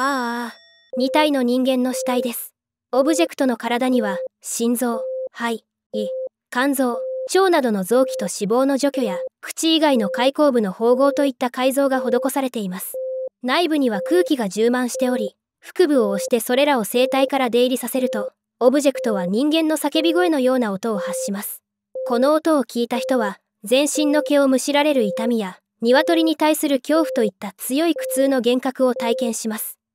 ああ、2体の人間の死体です。オブジェクトの体には、心臓、肺、胃、肝臓、腸などの臓器と脂肪の除去や、口以外の開口部の縫合といった改造が施されています。内部には空気が充満しており、腹部を押してそれらを生体から出入りさせると、オブジェクトは人間の叫び声のような音を発します。この音を聞いた人は、全身の毛をむしられる痛みや、鶏に対する恐怖といった強い苦痛の幻覚を体験します。